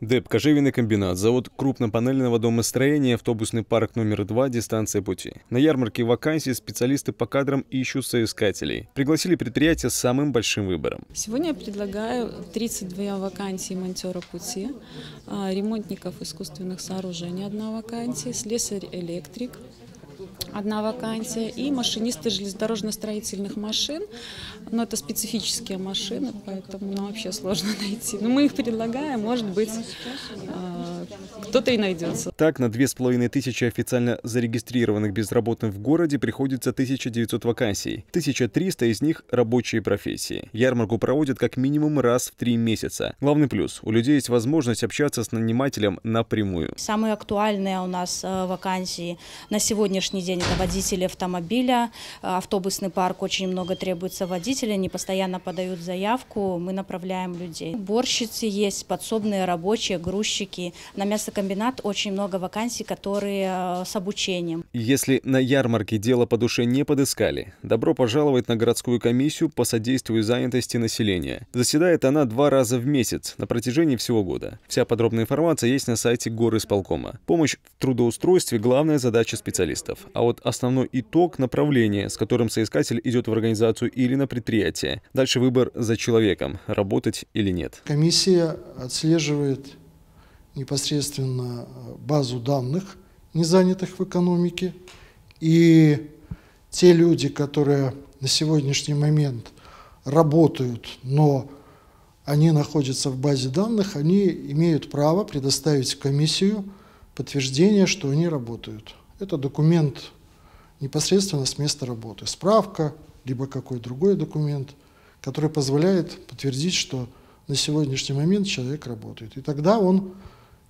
ДЭП «Кожевенный комбинат», завод крупнопанельного домостроения, автобусный парк номер 2, дистанция пути. На ярмарке вакансий специалисты по кадрам ищут соискателей. Пригласили предприятие с самым большим выбором. Сегодня я предлагаю 32 вакансии монтера пути, а, ремонтников искусственных сооружений одна вакансия, слесарь-электрик, одна вакансия, и машинисты железнодорожно-строительных машин. Но это специфические машины, поэтому нам вообще сложно найти. Но мы их предлагаем, может быть, э, кто-то и найдется. Так, на две с половиной тысячи официально зарегистрированных безработных в городе приходится 1900 вакансий. 1300 из них – рабочие профессии. Ярмарку проводят как минимум раз в три месяца. Главный плюс – у людей есть возможность общаться с нанимателем напрямую. Самые актуальные у нас э, вакансии на сегодняшний день принято водители автомобиля, э, автобусный парк, очень много требуется водителей, они постоянно подают заявку, мы направляем людей. Борщицы есть, подсобные рабочие, грузчики. На мясокомбинат очень много вакансий, которые э, с обучением. Если на ярмарке дело по душе не подыскали, добро пожаловать на городскую комиссию по содействию занятости населения. Заседает она два раза в месяц на протяжении всего года. Вся подробная информация есть на сайте горы исполкома. Помощь в трудоустройстве – главная задача специалистов. А вот основной итог – направления, с которым соискатель идет в организацию или на предприятие. Дальше выбор за человеком – работать или нет. Комиссия отслеживает непосредственно э, базу данных, не занятых в экономике, и те люди, которые на сегодняшний момент работают, но они находятся в базе данных, они имеют право предоставить комиссию подтверждение, что они работают. Это документ непосредственно с места работы. Справка, либо какой другой документ, который позволяет подтвердить, что на сегодняшний момент человек работает. И тогда он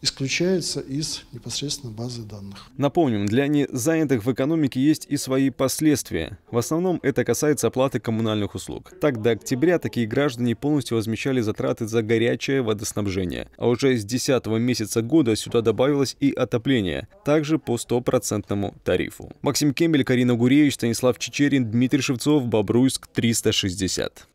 исключается из непосредственно базы данных. Напомним, для незанятых в экономике есть и свои последствия. В основном это касается оплаты коммунальных услуг. Так, до октября такие граждане полностью возмещали затраты за горячее водоснабжение. А уже с 10 месяца года сюда добавилось и отопление, также по стопроцентному тарифу. Максим Кемель, Карина Гуреевич, Станислав Чечерин, Дмитрий Шевцов, Бобруйск, 360.